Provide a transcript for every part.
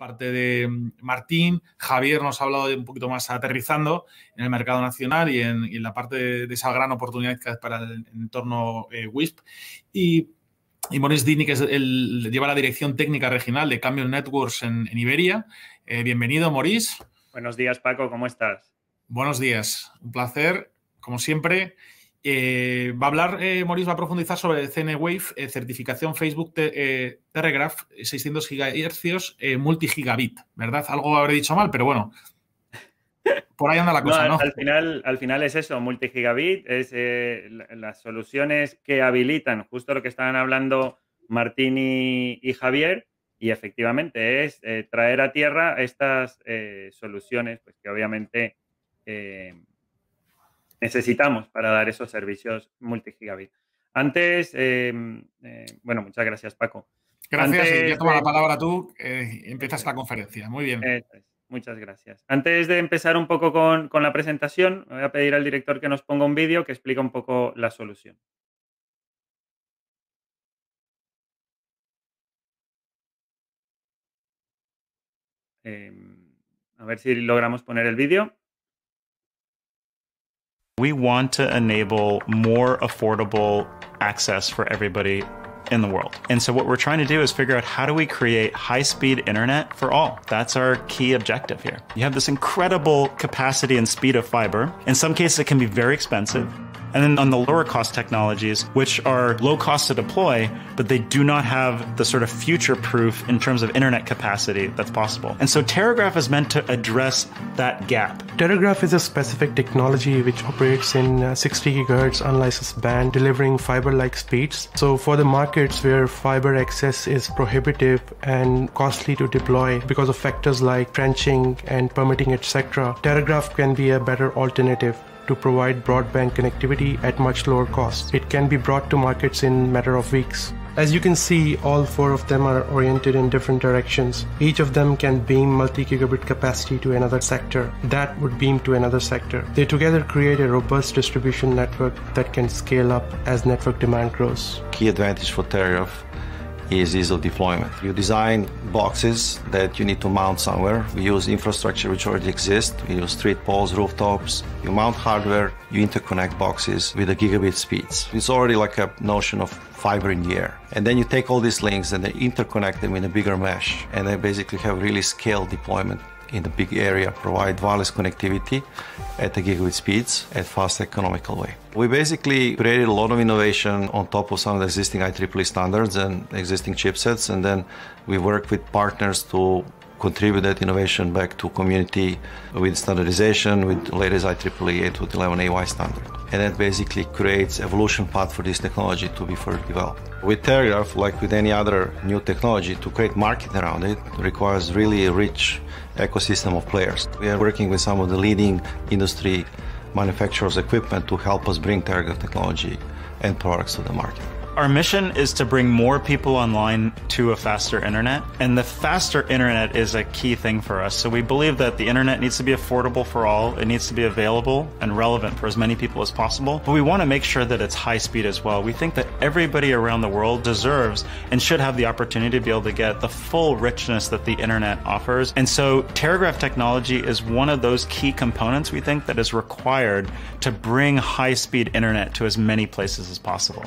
parte de mm, Martín. Javier nos ha hablado un poquito más aterrizando en el mercado nacional y en, la parte de, esa gran oportunidad que es para el entorno eh, WISP. Y, y Dini, que es el, lleva la dirección técnica regional de Cambio Networks en, Iberia. Eh, bienvenido, Moris. Buenos días, Paco, ¿cómo estás? Buenos días, un placer, como siempre. Eh, va a hablar, eh, va a profundizar sobre CNWave, eh, certificación Facebook eh, Telegraph, 600 GHz, multigigabit, ¿verdad? Algo habré dicho mal, pero bueno. Por ahí anda la cosa, ¿no? Al, final, es eso, multigigabit, es las soluciones que habilitan, justo lo que estaban hablando Martín y, Javier, y efectivamente es traer a tierra estas soluciones, pues que obviamente necesitamos para dar esos servicios multigigabit. Antes, em, eh, bueno, muchas gracias Paco. Gracias, Antes, ya la palabra tú, eh, empiezas la conferencia. Muy bien. Muchas gracias. Antes de empezar un poco con, la presentación, voy a pedir al director que nos ponga un vídeo que explica un poco la solución. Em, a ver si logramos poner el vídeo. We want to enable more affordable access for everybody in the world. And so what we're trying to do is figure out how do we create high-speed internet for all. That's our key objective here. You have this incredible capacity and speed of fiber. In some cases it can be very expensive. And then on the lower cost technologies, which are low cost to deploy, but they do not have the sort of future proof in terms of internet capacity that's possible. And so Telegraph is meant to address that gap. Telegraph is a specific technology which operates in uh, 60 gigahertz unlicensed band, delivering fiber like speeds. So for the markets where fiber access is prohibitive and costly to deploy because of factors like trenching and permitting, etc., Telegraph can be a better alternative to provide broadband connectivity at much lower cost. It can be brought to markets in matter of weeks. As you can see, all four of them are oriented in different directions. Each of them can beam multi-gigabit capacity to another sector. That would beam to another sector. They together create a robust distribution network that can scale up as network demand grows. Key advantage for Tereof is ease of deployment. You design boxes that you need to mount somewhere. We use infrastructure which already exists. We use street poles, rooftops. You mount hardware, you interconnect boxes with the gigabit speeds. It's already like a notion of fiber in the air. And then you take all these links and then interconnect them in a bigger mesh. And they basically have really scaled deployment in the big area provide wireless connectivity at the gigabit speeds at fast economical way. We basically created a lot of innovation on top of some of the existing IEEE standards and existing chipsets and then we work with partners to contribute that innovation back to community with standardization with latest IEEE 811AY standard. And that basically creates evolution path for this technology to be further developed. With Telegraph, like with any other new technology, to create market around it requires really a rich ecosystem of players. We are working with some of the leading industry manufacturers' equipment to help us bring Telegraph technology and products to the market. Our mission is to bring more people online to a faster internet, and the faster internet is a key thing for us. So we believe that the internet needs to be affordable for all, it needs to be available and relevant for as many people as possible, but we want to make sure that it's high speed as well. We think that everybody around the world deserves and should have the opportunity to be able to get the full richness that the internet offers. And so Terragraph technology is one of those key components we think that is required to bring high speed internet to as many places as possible.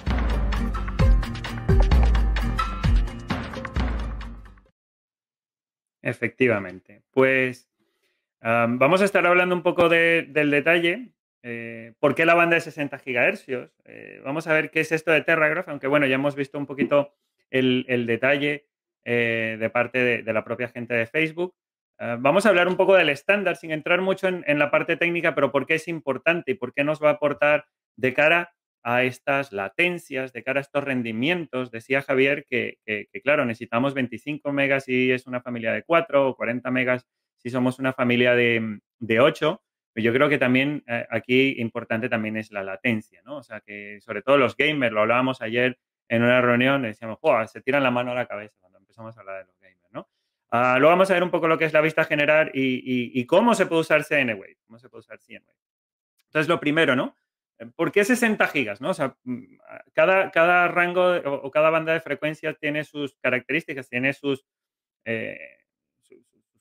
Efectivamente. Pues vamos a estar hablando un poco del detalle. Eh, ¿Por qué la banda de 60 GHz? vamos a ver qué es esto de Terragraph, aunque bueno, ya hemos visto un poquito el, detalle eh, de parte de, la propia gente de Facebook. Ah, vamos a hablar un poco del estándar sin entrar mucho en, en, la parte técnica, pero por qué es importante y por qué nos va a aportar de cara a estas latencias, de cara a estos rendimientos. Decía Javier que, claro, necesitamos 25 megas si es una familia de 4 o 40 megas si somos una familia de, de 8. Pero yo creo que también eh, aquí importante también es la latencia, ¿no? O sea, que sobre todo los gamers, lo hablábamos ayer en una reunión, decíamos, se tiran la mano a la cabeza cuando empezamos a hablar de los gamers, ¿no? Ah, luego vamos a ver un poco lo que es la vista general y, cómo se puede usar CNWave, cómo se puede usar CNWave. Entonces, lo primero, ¿no? Em, ¿Por qué 60 gigas? ¿no? Mm, ah, cada, cada rango o, cada banda de frecuencia tiene sus características, tiene sus, eh,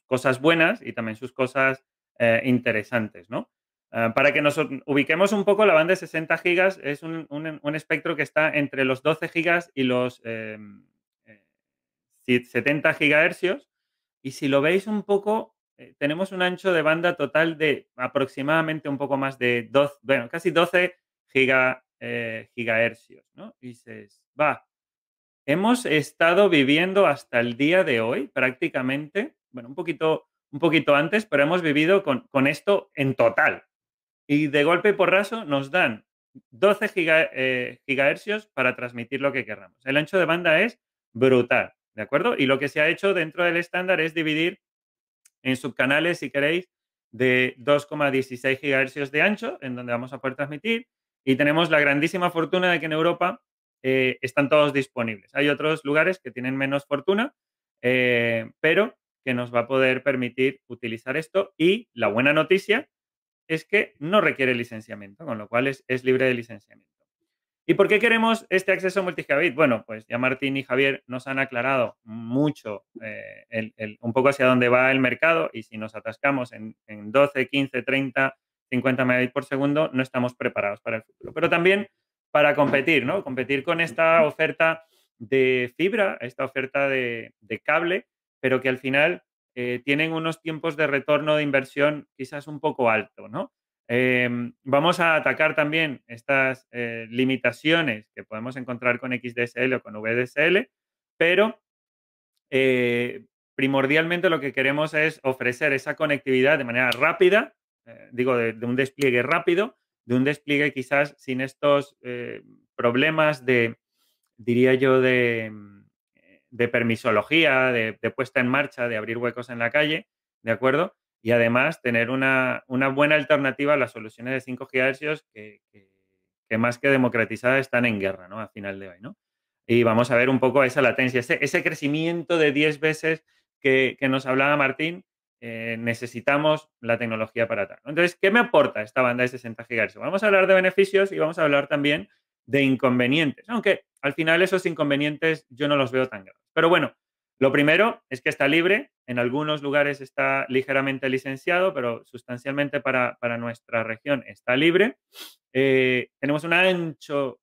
cosas buenas y también sus cosas eh, interesantes, ¿no? Ah, para que nos ubiquemos un poco, la banda de 60 gigas es un, espectro que está entre los 12 gigas y los 70 em, eh, gigahercios. Y si lo veis un poco, eh, tenemos un ancho de banda total de aproximadamente un poco más de 12, bueno, casi 12 giga, eh, gigahercios, ¿no? Y dices, va, hemos estado viviendo hasta el día de hoy prácticamente, bueno, un poquito, un poquito antes, pero hemos vivido con, esto en total. Y de golpe y raso nos dan 12 eh, gigahercios para transmitir lo que queramos. El ancho de banda es brutal, ¿de acuerdo? Y lo que se ha hecho dentro del estándar es dividir en subcanales, si queréis, de 2,16 GHz de ancho, en donde vamos a poder transmitir. Y tenemos la grandísima fortuna de que en Europa eh, están todos disponibles. Hay otros lugares que tienen menos fortuna, eh, pero que nos va a poder permitir utilizar esto. Y la buena noticia es que no requiere licenciamiento, con lo cual es libre de licenciamiento. ¿Y por qué queremos este acceso multijabit? Bueno, pues ya Martín y Javier nos han aclarado mucho eh, un poco hacia dónde va el mercado y si nos atascamos en, 12, 15, 30, 50 megabits por segundo, no estamos preparados para el futuro. Pero también para competir, ¿no? Competir con esta oferta de fibra, esta oferta de, cable, pero que al final eh, tienen unos tiempos de retorno de inversión quizás un poco alto, ¿no? Em, vamos a atacar también estas eh, limitaciones que podemos encontrar con XDSL o con VDSL, pero eh, primordialmente lo que queremos es ofrecer esa conectividad de manera rápida, eh, digo, de, un despliegue rápido, de un despliegue quizás sin estos problemas de, diría yo, de, mm, permisología, de puesta en marcha, de abrir huecos en la calle, ¿de acuerdo? y además tener una, una, buena alternativa a las soluciones de 5 GHz que, más que democratizadas están en guerra ¿no? Al final de hoy. ¿no? Y vamos a ver un poco esa latencia, ese, ese crecimiento de 10 veces que, nos hablaba Martín, eh, necesitamos la tecnología para tal. Entonces, ¿qué me aporta esta banda de 60 GHz? Vamos a hablar de beneficios y vamos a hablar también de inconvenientes, aunque al final esos inconvenientes yo no los veo tan graves. Pero bueno, lo primero es que está libre, en algunos lugares está ligeramente licenciado, pero sustancialmente para, nuestra región está libre. Eh, tenemos un, ancho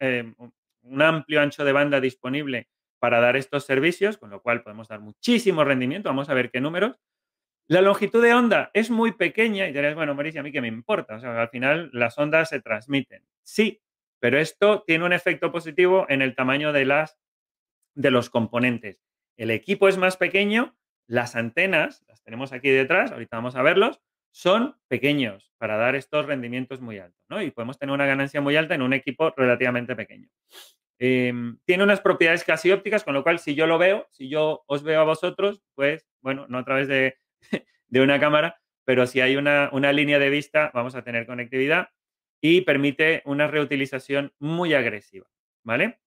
eh, un amplio ancho de banda disponible para dar estos servicios, con lo cual podemos dar muchísimo rendimiento, vamos a ver qué números. La longitud de onda es muy pequeña y diréis, bueno, ¿y a mí que me importa, o sea, al final las ondas se transmiten. Sí, pero esto tiene un efecto positivo en el tamaño de las de los componentes. El equipo es más pequeño, las antenas, las tenemos aquí detrás, ahorita vamos a verlos, son pequeños para dar estos rendimientos muy altos, ¿no? Y podemos tener una ganancia muy alta en un equipo relativamente pequeño. Em, tiene unas propiedades casi ópticas, con lo cual si yo lo veo, si yo os veo a vosotros, pues bueno, no a través de, una cámara, pero si hay una, una, línea de vista, vamos a tener conectividad y permite una reutilización muy agresiva, ¿vale?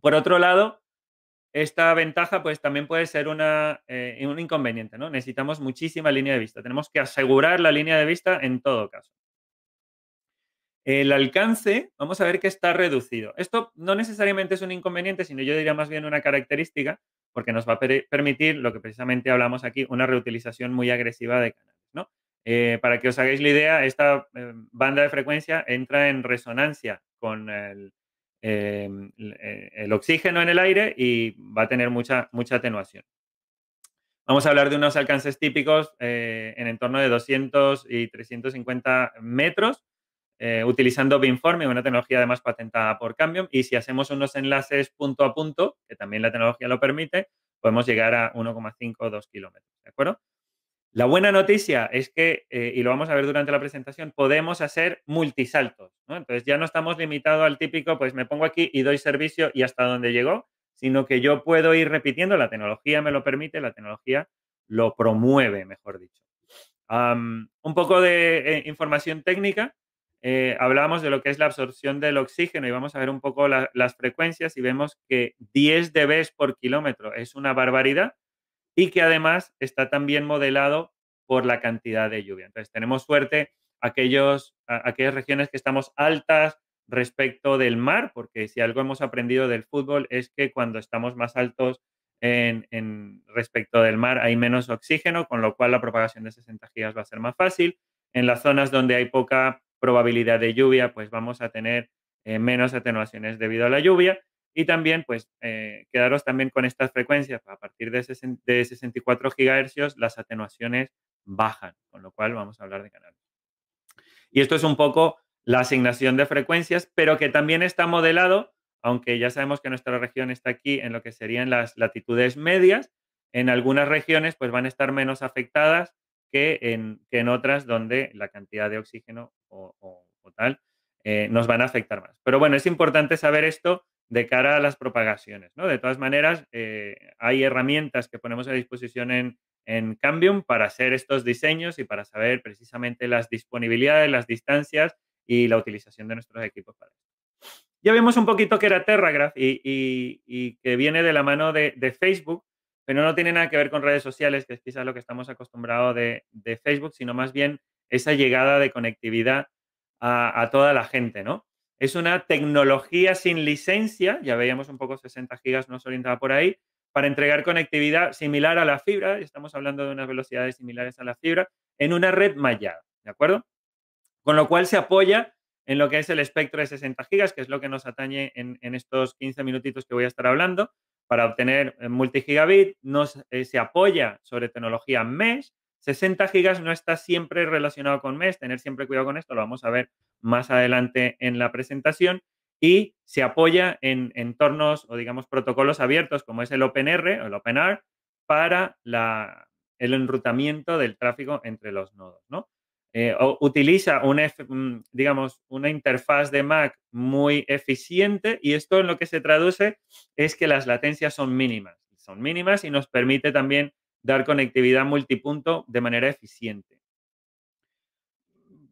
Por otro lado, esta ventaja pues también puede ser una, eh, un inconveniente, ¿no? Necesitamos muchísima línea de vista, tenemos que asegurar la línea de vista en todo caso. El alcance, vamos a ver que está reducido. Esto no necesariamente es un inconveniente, sino yo diría más bien una característica, porque nos va a permitir lo que precisamente hablamos aquí, una reutilización muy agresiva de canales. ¿no? Eh, para que os hagáis la idea, esta eh, banda de frecuencia entra en resonancia con el, eh, eh, el oxígeno en el aire y va a tener mucha, mucha atenuación. Vamos a hablar de unos alcances típicos eh, en entorno de 200 y 350 metros, utilizando Beamforming, una tecnología además patentada por Cambio. Y si hacemos unos enlaces punto a punto, que también la tecnología lo permite, podemos llegar a 1,5 o 2 kilómetros. ¿De acuerdo? La buena noticia es que, eh, y lo vamos a ver durante la presentación, podemos hacer multisaltos. Entonces ya no estamos limitados al típico, pues me pongo aquí y doy servicio y hasta donde llegó, sino que yo puedo ir repitiendo, la tecnología me lo permite, la tecnología lo promueve, mejor dicho. un poco de eh, información técnica. Eh, hablábamos de lo que es la absorción del oxígeno y vamos a ver un poco las frecuencias y vemos que 10 dB por kilómetro es una barbaridad y que además está también modelado por la cantidad de lluvia. Entonces, tenemos suerte aquellos, aquellas regiones que estamos altas respecto del mar, porque si algo hemos aprendido del fútbol es que cuando estamos más altos en, respecto del mar hay menos oxígeno, con lo cual la propagación de 60 gigas va a ser más fácil. En las zonas donde hay poca probabilidad de lluvia, pues vamos a tener eh, menos atenuaciones debido a la lluvia y también, pues, eh, quedaros también con estas frecuencias. A partir de, 64 gigahercios las atenuaciones bajan, con lo cual vamos a hablar de canales. Y esto es un poco la asignación de frecuencias, pero que también está modelado, aunque ya sabemos que nuestra región está aquí en lo que serían las latitudes medias, en algunas regiones pues van a estar menos afectadas que en, que en otras donde la cantidad de oxígeno o, tal eh, nos van a afectar más. Pero bueno, es importante saber esto de cara a las propagaciones. ¿no? De todas maneras, eh, hay herramientas que ponemos a disposición en, en Cambium para hacer estos diseños y para saber precisamente las disponibilidades, las distancias y la utilización de nuestros equipos para eso. Ya vimos un poquito que era Terragraph y, y, que viene de la mano de, Facebook, pero no tiene nada que ver con redes sociales, que es quizás lo que estamos acostumbrados de, de Facebook, sino más bien esa llegada de conectividad a, a toda la gente, ¿no? Es una tecnología sin licencia, ya veíamos un poco 60 gigas nos orientaba por ahí, para entregar conectividad similar a la fibra, estamos hablando de unas velocidades similares a la fibra, en una red mallada, ¿de acuerdo? Con lo cual se apoya en lo que es el espectro de 60 gigas, que es lo que nos atañe en, estos 15 minutitos que voy a estar hablando, para obtener eh, multigigabit, nos, eh, se apoya sobre tecnología mesh, 60 gigas no está siempre relacionado con mes, tener siempre cuidado con esto, lo vamos a ver más adelante en la presentación. Y se apoya en entornos o, digamos, protocolos abiertos como es el OpenR o el OpenR para el enrutamiento del tráfico entre los nodos. ¿no? Eh, utiliza una, digamos, una interfaz de Mac muy eficiente y esto en lo que se traduce es que las latencias son mínimas. Son mínimas y nos permite también dar conectividad multipunto de manera eficiente.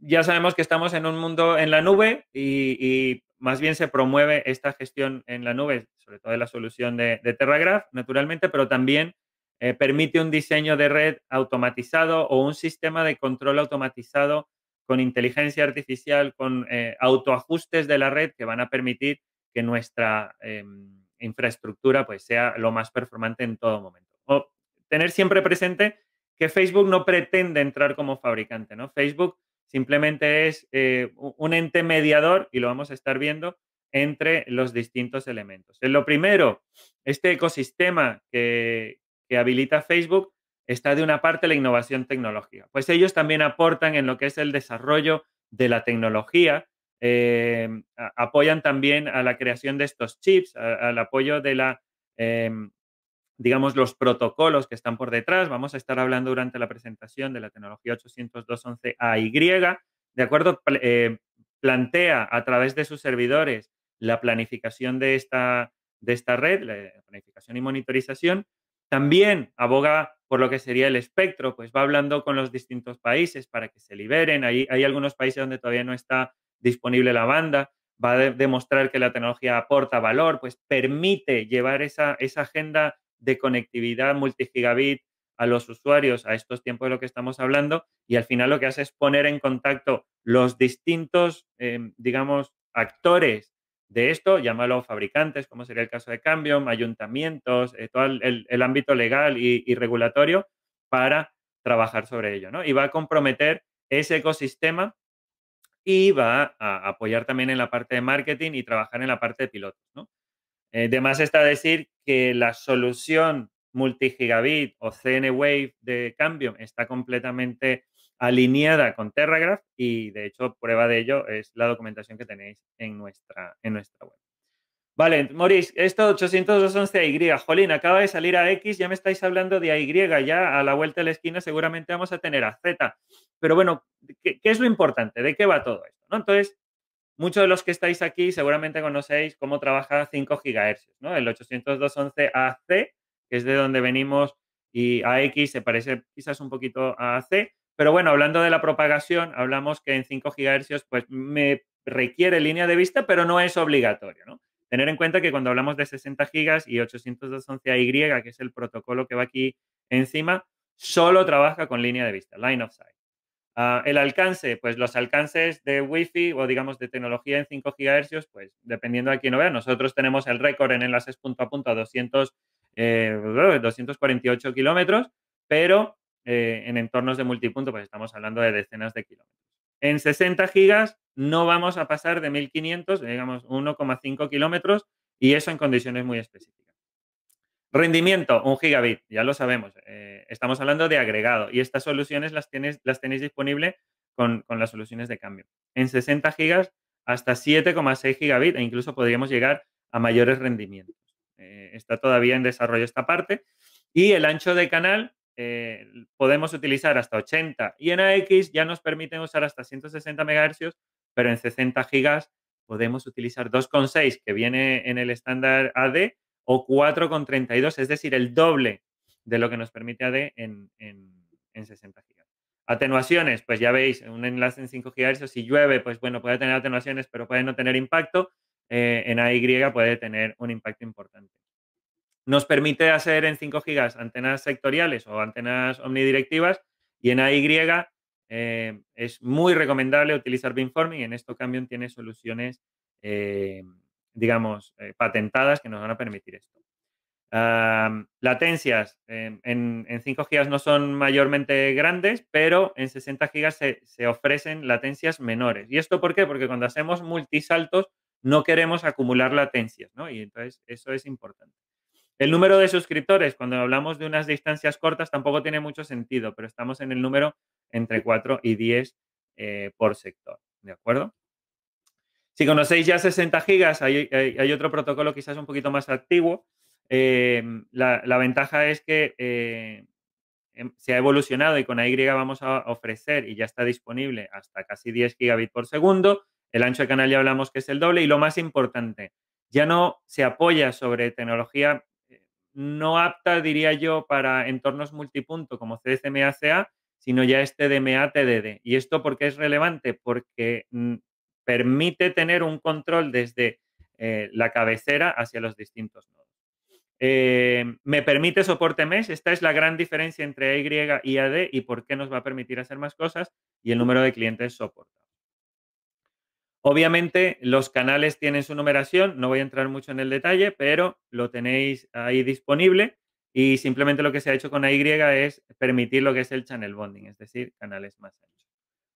Ya sabemos que estamos en un mundo en la nube y, más bien se promueve esta gestión en la nube, sobre todo en la solución de, TerraGraph, naturalmente, pero también eh, permite un diseño de red automatizado o un sistema de control automatizado con inteligencia artificial, con eh, autoajustes de la red que van a permitir que nuestra em, infraestructura pues, sea lo más performante en todo momento tener siempre presente que Facebook no pretende entrar como fabricante, ¿no? Facebook simplemente es eh, un ente mediador, y lo vamos a estar viendo, entre los distintos elementos. En eh, lo primero, este ecosistema que, habilita Facebook está de una parte la innovación tecnológica. Pues ellos también aportan en lo que es el desarrollo de la tecnología, eh, apoyan también a la creación de estos chips, al apoyo de la, em, digamos, los protocolos que están por detrás. Vamos a estar hablando durante la presentación de la tecnología 802.11ay, ¿de acuerdo? Eh, plantea a través de sus servidores la planificación de esta, de esta red, la planificación y monitorización. También aboga por lo que sería el espectro, pues va hablando con los distintos países para que se liberen. Hay, hay algunos países donde todavía no está disponible la banda. Va a demostrar que la tecnología aporta valor, pues permite llevar esa, esa agenda de conectividad multigigabit a los usuarios a estos tiempos de lo que estamos hablando y al final lo que hace es poner en contacto los distintos, em, digamos, actores de esto, llámalo fabricantes, como sería el caso de Cambium, ayuntamientos, eh, todo el, ámbito legal y, y, regulatorio para trabajar sobre ello, ¿no? Y va a comprometer ese ecosistema y va a apoyar también en la parte de marketing y trabajar en la parte de pilotos, ¿no? Además eh, está está decir que la solución multigigabit o CN-Wave de cambio está completamente alineada con TerraGraph y de hecho prueba de ello es la documentación que tenéis en nuestra, en nuestra web. Vale, Maurice, esto 802.11 y jolín, acaba de salir a X, ya me estáis hablando de Y, ya a la vuelta de la esquina seguramente vamos a tener a Z. Pero bueno, ¿qué, es lo importante? ¿De qué va todo esto? Entonces, Muchos de los que estáis aquí seguramente conocéis cómo trabaja 5 GHz, ¿no? El 802.11ac, que es de donde venimos, y AX se parece quizás un poquito a AC, pero bueno, hablando de la propagación, hablamos que en 5 GHz pues me requiere línea de vista, pero no es obligatorio, ¿no? Tener en cuenta que cuando hablamos de 60 GHz y 802.11ay, que es el protocolo que va aquí encima, solo trabaja con línea de vista, line of sight. Ah, el alcance, pues los alcances de Wi-Fi o digamos de tecnología en 5 GHz, pues dependiendo de quién lo vea, nosotros tenemos el récord en enlaces punto a punto a 248 eh, kilómetros, pero eh, en entornos de multipunto, pues estamos hablando de decenas de kilómetros. En 60 gigas no vamos a pasar de 1500, digamos 1,5 kilómetros, y eso en condiciones muy específicas. Rendimiento, un gigabit, ya lo sabemos. Eh, estamos hablando de agregado y estas soluciones las, tienes, las tenéis disponible con, las soluciones de cambio. En 60 gigas hasta 7,6 gigabit e incluso podríamos llegar a mayores rendimientos. Eh, está todavía en desarrollo esta parte. Y el ancho de canal eh, podemos utilizar hasta 80 y en AX ya nos permiten usar hasta 160 MHz, pero en 60 gigas podemos utilizar 2,6 que viene en el estándar AD o 4,32, es decir, el doble de lo que nos permite AD en, 60 GB. Atenuaciones, pues ya veis, un enlace en 5 gigas, si llueve, pues bueno, puede tener atenuaciones, pero puede no tener impacto. Eh, en AY puede tener un impacto importante. Nos permite hacer en 5 gigas antenas sectoriales o antenas omnidirectivas y en AY eh, es muy recomendable utilizar beamforming. En esto, Cambium tiene soluciones eh, digamos, eh, patentadas que nos van a permitir esto. latencias em, en, 5 GB no son mayormente grandes, pero en 60 GB se, ofrecen latencias menores. ¿Y esto por qué? Porque cuando hacemos multisaltos no queremos acumular latencias, ¿no? Y entonces eso es importante. El número de suscriptores, cuando hablamos de unas distancias cortas, tampoco tiene mucho sentido, pero estamos en el número entre 4 y 10 eh, por sector, ¿de acuerdo? Si conocéis ya 60 gigas, hay, otro protocolo quizás un poquito más activo, eh, la, ventaja es que eh, em, se ha evolucionado y con AY vamos a ofrecer y ya está disponible hasta casi 10 gigabits por segundo. El ancho de canal ya hablamos que es el doble y lo más importante, ya no se apoya sobre tecnología eh, no apta, diría yo, para entornos multipunto como csma ca sino ya este DMA-TDD. ¿Y esto por qué es relevante? Porque mm, permite tener un control desde eh, la cabecera hacia los distintos nodos. Eh, me permite soporte mes. Esta es la gran diferencia entre AY y AD y por qué nos va a permitir hacer más cosas y el número de clientes soportados. Obviamente los canales tienen su numeración, no voy a entrar mucho en el detalle, pero lo tenéis ahí disponible y simplemente lo que se ha hecho con AY es permitir lo que es el channel bonding, es decir, canales más anchos.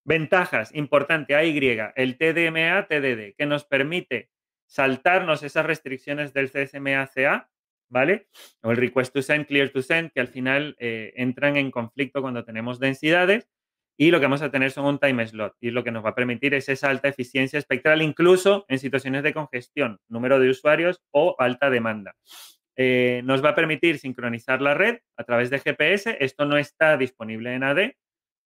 Ventajas, importante, AY, el TDMA, TDD, que nos permite saltarnos esas restricciones del CSMA-CA, ¿vale? O el request to send, clear to send, que al final eh, entran en conflicto cuando tenemos densidades y lo que vamos a tener son un time slot y lo que nos va a permitir es esa alta eficiencia espectral incluso en situaciones de congestión, número de usuarios o alta demanda. Eh, nos va a permitir sincronizar la red a través de GPS, esto no está disponible en AD,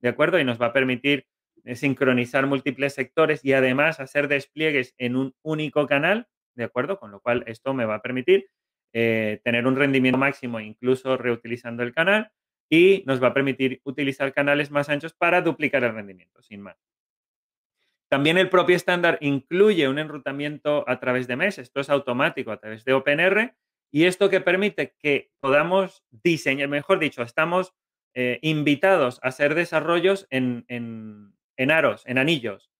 ¿de acuerdo? Y nos va a permitir sincronizar múltiples sectores y además hacer despliegues en un único canal, ¿de acuerdo? Con lo cual esto me va a permitir eh, tener un rendimiento máximo incluso reutilizando el canal y nos va a permitir utilizar canales más anchos para duplicar el rendimiento, sin más. También el propio estándar incluye un enrutamiento a través de MES, esto es automático a través de OpenR y esto que permite que podamos diseñar, mejor dicho, estamos eh, invitados a hacer desarrollos en en aros, en anillos.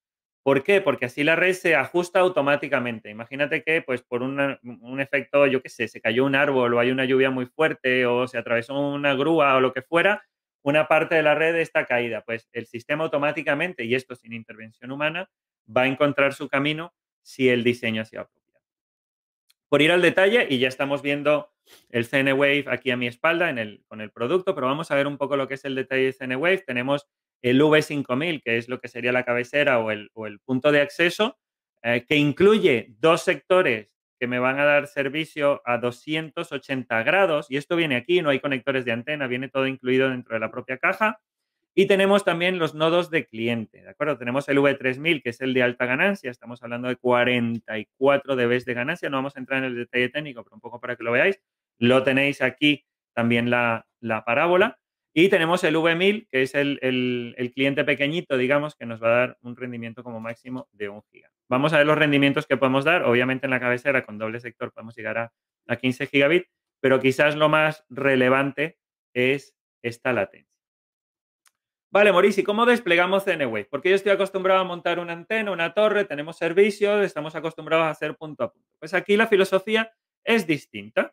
¿Por qué? Porque así la red se ajusta automáticamente. Imagínate que, pues, por un efecto, yo qué sé, se cayó un árbol o hay una lluvia muy fuerte o se atravesó una grúa o lo que fuera, una parte de la red está caída. Pues el sistema automáticamente, y esto sin intervención humana, va a encontrar su camino si el diseño sido apropiado. Por ir al detalle, y ya estamos viendo el Wave aquí a mi espalda en el, con el producto, pero vamos a ver un poco lo que es el detalle de Wave. Tenemos el V5000, que es lo que sería la cabecera o el, punto de acceso, eh, que incluye dos sectores que me van a dar servicio a 280 grados, y esto viene aquí, no hay conectores de antena, viene todo incluido dentro de la propia caja. Y tenemos también los nodos de cliente, ¿de acuerdo? Tenemos el V3000, que es el de alta ganancia, estamos hablando de 44 dB de ganancia, no vamos a entrar en el detalle técnico, pero un poco para que lo veáis. Lo tenéis aquí también la, la parábola. Y tenemos el V1000, que es el, cliente pequeñito, digamos, que nos va a dar un rendimiento como máximo de un giga. Vamos a ver los rendimientos que podemos dar. Obviamente en la cabecera con doble sector podemos llegar a, 15 gigabit, pero quizás lo más relevante es esta latencia. Vale, Mauricio, ¿cómo desplegamos CNWave? Porque yo estoy acostumbrado a montar una antena, una torre, tenemos servicios, estamos acostumbrados a hacer punto a punto. Pues aquí la filosofía es distinta.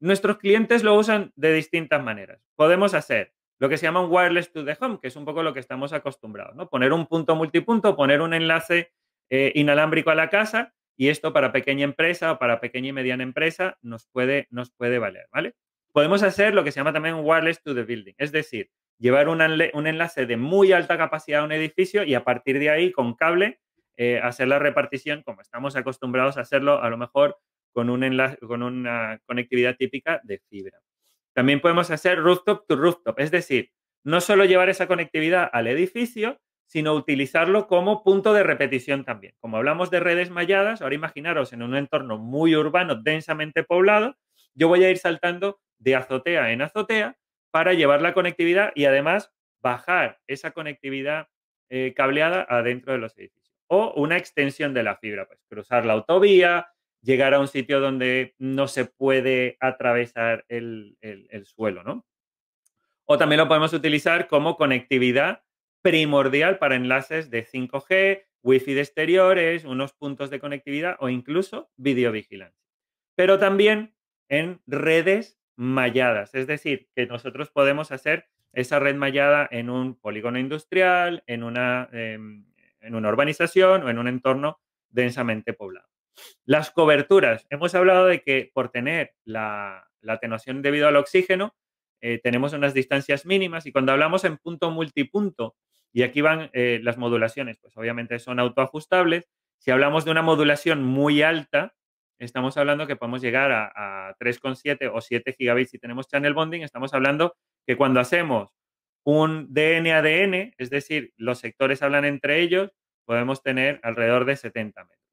Nuestros clientes lo usan de distintas maneras. Podemos hacer lo que se llama un wireless to the home, que es un poco lo que estamos acostumbrados, ¿no? Poner un punto multipunto, poner un enlace eh, inalámbrico a la casa y esto para pequeña empresa o para pequeña y mediana empresa nos puede, nos puede valer, ¿vale? Podemos hacer lo que se llama también un wireless to the building, es decir, llevar un, enlace de muy alta capacidad a un edificio y a partir de ahí con cable eh, hacer la repartición como estamos acostumbrados a hacerlo, a lo mejor con, un enlace, con una conectividad típica de fibra. También podemos hacer rooftop to rooftop, es decir, no solo llevar esa conectividad al edificio, sino utilizarlo como punto de repetición también. Como hablamos de redes malladas, ahora imaginaros en un entorno muy urbano, densamente poblado, yo voy a ir saltando de azotea en azotea para llevar la conectividad y además bajar esa conectividad eh, cableada adentro de los edificios. O una extensión de la fibra, pues cruzar la autovía, llegar a un sitio donde no se puede atravesar el, suelo, ¿no? O también lo podemos utilizar como conectividad primordial para enlaces de 5G, wifi de exteriores, unos puntos de conectividad o incluso videovigilancia. Pero también en redes malladas, es decir, que nosotros podemos hacer esa red mallada en un polígono industrial, en una, em, en una urbanización o en un entorno densamente poblado. Las coberturas. Hemos hablado de que por tener la, atenuación debido al oxígeno, eh, tenemos unas distancias mínimas y cuando hablamos en punto multipunto, y aquí van eh, las modulaciones, pues obviamente son autoajustables. Si hablamos de una modulación muy alta, estamos hablando que podemos llegar a, a 3,7 o 7 gigabits si tenemos channel bonding. Estamos hablando que cuando hacemos un DN a es decir, los sectores hablan entre ellos, podemos tener alrededor de 70 metros.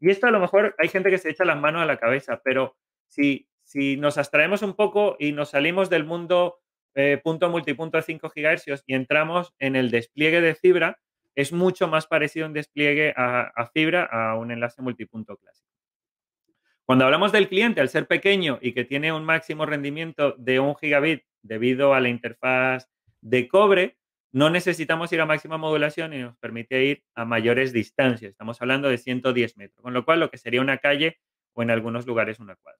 Y esto a lo mejor hay gente que se echa las manos a la cabeza, pero si, si nos abstraemos un poco y nos salimos del mundo eh, punto multipunto de 5 GHz y entramos en el despliegue de fibra, es mucho más parecido un despliegue a, a fibra a un enlace multipunto clásico. Cuando hablamos del cliente, al ser pequeño y que tiene un máximo rendimiento de un gigabit debido a la interfaz de cobre, no necesitamos ir a máxima modulación y nos permite ir a mayores distancias. Estamos hablando de 110 metros, con lo cual lo que sería una calle o en algunos lugares una cuadra.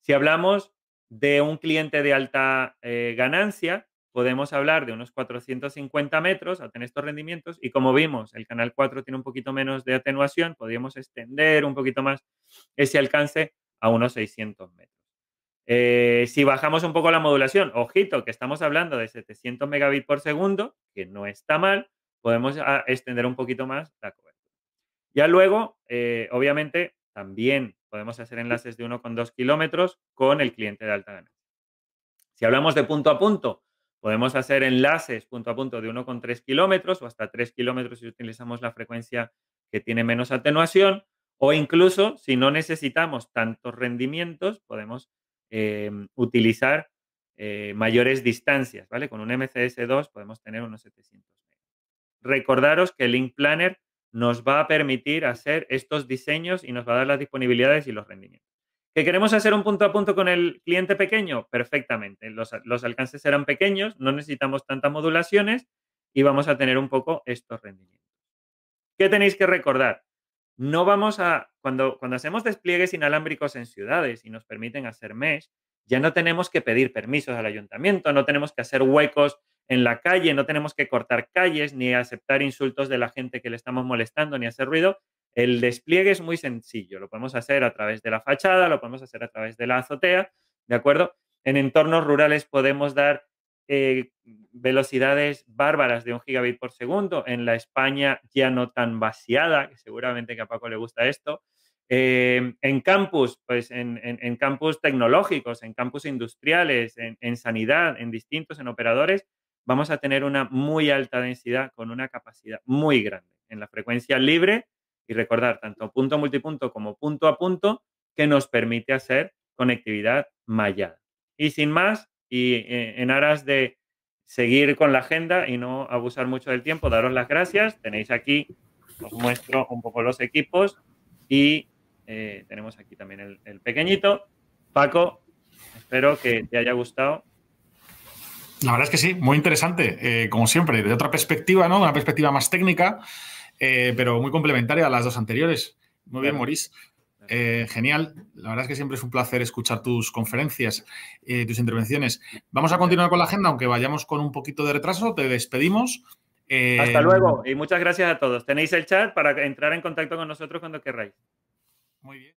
Si hablamos de un cliente de alta eh, ganancia, podemos hablar de unos 450 metros a tener estos rendimientos y como vimos, el canal 4 tiene un poquito menos de atenuación, podríamos extender un poquito más ese alcance a unos 600 metros. Eh, si bajamos un poco la modulación, ojito, que estamos hablando de 700 megabits por segundo, que no está mal, podemos ah, extender un poquito más la cobertura. Ya luego, eh, obviamente, también podemos hacer enlaces de 1,2 kilómetros con el cliente de alta ganancia. Si hablamos de punto a punto, podemos hacer enlaces punto a punto de 1,3 kilómetros o hasta 3 kilómetros si utilizamos la frecuencia que tiene menos atenuación. O incluso, si no necesitamos tantos rendimientos, podemos Em, utilizar eh, mayores distancias, ¿vale? Con un MCS2 podemos tener unos 700 Recordaros que el Link Planner nos va a permitir hacer estos diseños y nos va a dar las disponibilidades y los rendimientos. ¿Que queremos hacer un punto a punto con el cliente pequeño? Perfectamente. Los, los alcances serán pequeños, no necesitamos tantas modulaciones y vamos a tener un poco estos rendimientos. ¿Qué tenéis que recordar? No vamos a cuando, hacemos despliegues inalámbricos en ciudades y nos permiten hacer mesh, ya no tenemos que pedir permisos al ayuntamiento, no tenemos que hacer huecos en la calle, no tenemos que cortar calles ni aceptar insultos de la gente que le estamos molestando ni hacer ruido. El despliegue es muy sencillo, lo podemos hacer a través de la fachada, lo podemos hacer a través de la azotea, ¿de acuerdo? En entornos rurales podemos dar eh, velocidades bárbaras de un gigabit por segundo, en la España ya no tan vaciada, que seguramente que a Paco le gusta esto, eh, en campus, pues en, en, campus tecnológicos, en campus industriales, en, sanidad, en distintos, en operadores, vamos a tener una muy alta densidad con una capacidad muy grande en la frecuencia libre y recordar tanto punto multipunto como punto a punto que nos permite hacer conectividad mallada. Y sin más, y eh, en aras de seguir con la agenda y no abusar mucho del tiempo, daros las gracias. Tenéis aquí, os muestro un poco los equipos y eh, tenemos aquí también el, pequeñito. Paco, espero que te haya gustado. La verdad es que sí, muy interesante, eh, como siempre, de otra perspectiva, ¿no? Una perspectiva más técnica, eh, pero muy complementaria a las dos anteriores. Muy bien, Maurice. genial, la verdad es que siempre es un placer escuchar tus conferencias, tus intervenciones. Vamos a continuar con la agenda, aunque vayamos con un poquito de retraso, te despedimos. Hasta luego y muchas gracias a todos. Tenéis el chat para entrar en contacto con nosotros cuando queráis. Muy bien.